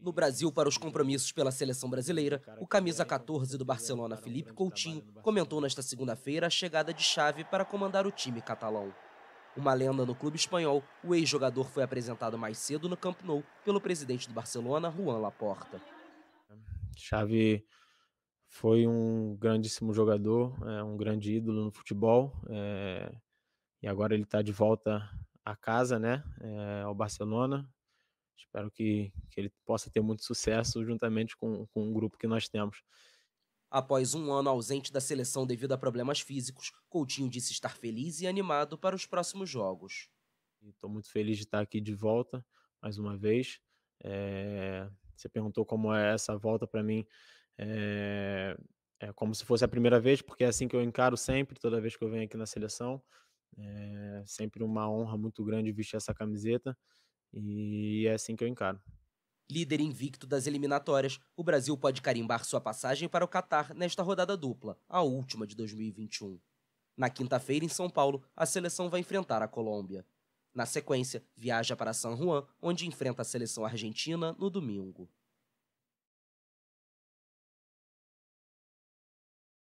No Brasil, para os compromissos pela seleção brasileira, o camisa 14 do Barcelona, Felipe Coutinho, comentou nesta segunda-feira a chegada de Xavi para comandar o time catalão. Uma lenda no clube espanhol, o ex-jogador foi apresentado mais cedo no Camp Nou pelo presidente do Barcelona, Juan Laporta. Xavi foi um grandíssimo jogador, é, um grande ídolo no futebol, é, e agora ele está de volta à casa, né, é, ao Barcelona, Espero que, que ele possa ter muito sucesso juntamente com, com o grupo que nós temos. Após um ano ausente da seleção devido a problemas físicos, Coutinho disse estar feliz e animado para os próximos jogos. Estou muito feliz de estar aqui de volta, mais uma vez. É... Você perguntou como é essa volta para mim. É... é... como se fosse a primeira vez, porque é assim que eu encaro sempre, toda vez que eu venho aqui na seleção. É sempre uma honra muito grande vestir essa camiseta. E é assim que eu encaro. Líder invicto das eliminatórias, o Brasil pode carimbar sua passagem para o Catar nesta rodada dupla, a última de 2021. Na quinta-feira, em São Paulo, a seleção vai enfrentar a Colômbia. Na sequência, viaja para San Juan, onde enfrenta a seleção argentina no domingo.